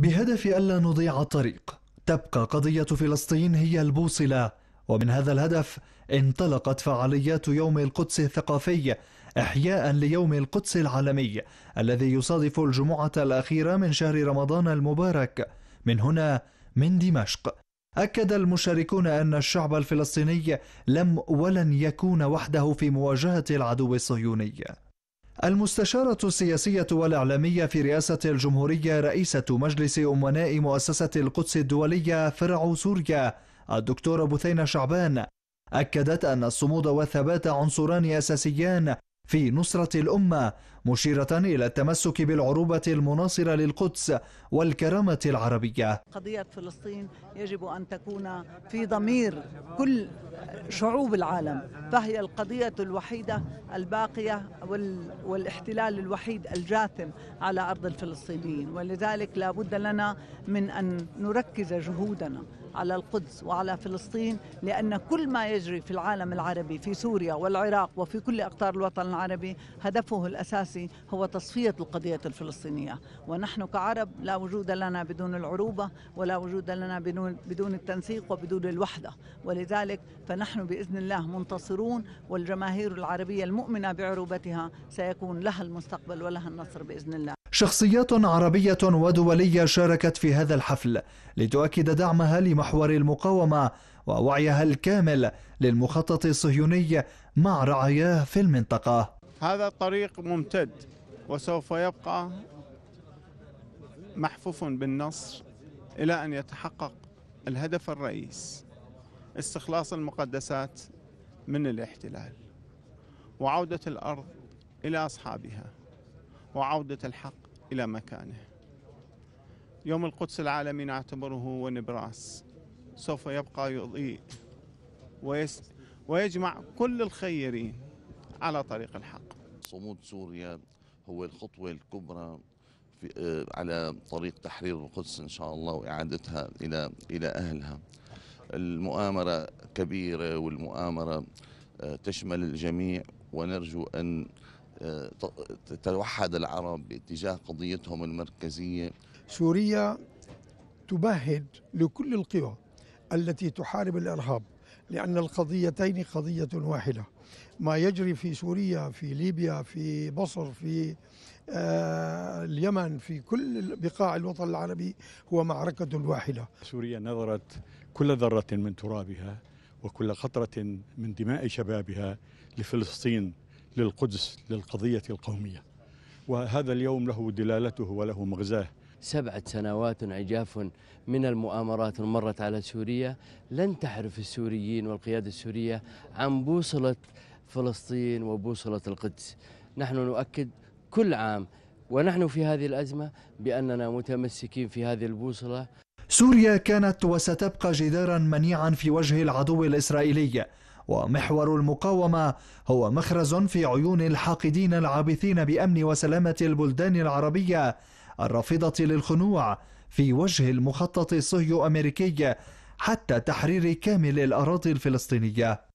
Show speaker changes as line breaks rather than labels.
بهدف ألا نضيع الطريق تبقى قضية فلسطين هي البوصلة ومن هذا الهدف انطلقت فعاليات يوم القدس الثقافي إحياء ليوم القدس العالمي الذي يصادف الجمعة الأخيرة من شهر رمضان المبارك من هنا من دمشق أكد المشاركون أن الشعب الفلسطيني لم ولن يكون وحده في مواجهة العدو الصهيوني المستشارة السياسية والإعلامية في رئاسة الجمهورية رئيسة مجلس أمناء مؤسسة القدس الدولية فرع سوريا الدكتورة بثينة شعبان أكدت أن الصمود والثبات عنصران أساسيان في نصرة الأمة مشيرة إلى التمسك بالعروبة المناصرة للقدس والكرامة العربية
قضية فلسطين يجب أن تكون في ضمير كل شعوب العالم فهي القضية الوحيدة الباقية والاحتلال الوحيد الجاثم على أرض الفلسطينيين ولذلك لا بد لنا من أن نركز جهودنا على القدس وعلى فلسطين لأن كل ما يجري في العالم العربي في سوريا والعراق وفي كل أقطار الوطن العربي هدفه الأساسي هو تصفية القضية الفلسطينية ونحن كعرب لا وجود لنا بدون العروبة ولا وجود لنا بدون, بدون التنسيق وبدون الوحدة ولذلك فنحن بإذن الله منتصرون والجماهير العربية المؤمنة بعروبتها سيكون لها المستقبل ولها النصر بإذن الله
شخصيات عربية ودولية شاركت في هذا الحفل لتؤكد دعمها لمحور المقاومة ووعيها الكامل للمخطط الصهيوني مع رعاياه في المنطقة
هذا الطريق ممتد وسوف يبقى محفوف بالنصر إلى أن يتحقق الهدف الرئيس استخلاص المقدسات من الاحتلال وعودة الأرض إلى أصحابها وعودة الحق إلى مكانه يوم القدس العالمي نعتبره هو نبراس سوف يبقى يضيء ويس ويجمع كل الخيرين على طريق الحق صمود سوريا هو الخطوة الكبرى في آه، على طريق
تحرير القدس إن شاء الله وإعادتها إلى إلى أهلها المؤامرة كبيرة والمؤامرة آه، تشمل الجميع ونرجو أن تتوحد العرب باتجاه قضيتهم المركزية سوريا تبهد لكل القوى التي تحارب الإرهاب لأن القضيتين قضية واحدة ما يجري في سوريا في ليبيا في مصر في آه اليمن في كل بقاع الوطن العربي هو معركة واحدة
سوريا نظرت كل ذرة من ترابها وكل قطرة من دماء شبابها لفلسطين للقدس
للقضية القومية وهذا اليوم له دلالته وله مغزاه سبعة سنوات عجاف من المؤامرات مرت على سوريا لن تحرف السوريين والقيادة السورية عن بوصلة فلسطين وبوصلة القدس نحن نؤكد كل عام ونحن في هذه الأزمة بأننا متمسكين في هذه البوصلة
سوريا كانت وستبقى جدارا منيعا في وجه العدو الإسرائيلي ومحور المقاومة هو مخرز في عيون الحاقدين العابثين بأمن وسلامة البلدان العربية الرافضة للخنوع في وجه المخطط الصهيو أمريكي حتى تحرير كامل الأراضي الفلسطينية